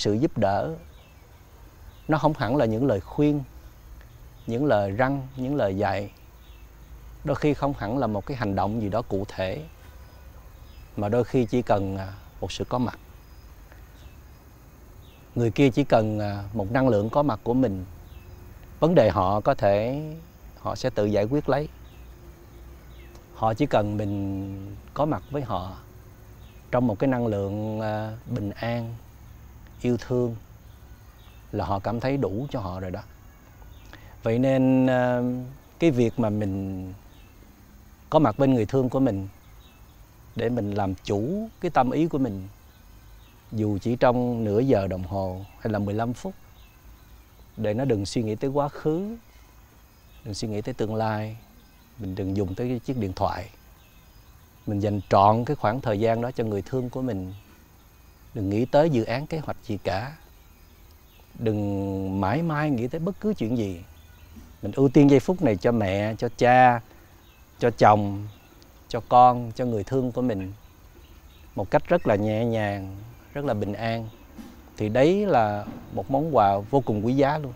sự giúp đỡ nó không hẳn là những lời khuyên những lời răng những lời dạy đôi khi không hẳn là một cái hành động gì đó cụ thể mà đôi khi chỉ cần à, một sự có mặt người kia chỉ cần à, một năng lượng có mặt của mình vấn đề họ có thể họ sẽ tự giải quyết lấy họ chỉ cần mình có mặt với họ trong một cái năng lượng à, bình an yêu thương là họ cảm thấy đủ cho họ rồi đó vậy nên ờ, cái việc mà mình có mặt bên người thương của mình để mình làm chủ cái tâm ý của mình dù chỉ trong nửa giờ đồng hồ hay là 15 phút để nó đừng suy nghĩ tới quá khứ đừng suy nghĩ tới tương lai mình đừng dùng tới chiếc điện thoại mình dành trọn cái khoảng thời gian đó cho người thương của mình đừng nghĩ tới dự án kế hoạch gì cả đừng mãi mãi nghĩ tới bất cứ chuyện gì mình ưu tiên giây phút này cho mẹ cho cha cho chồng cho con cho người thương của mình một cách rất là nhẹ nhàng rất là bình an thì đấy là một món quà vô cùng quý giá luôn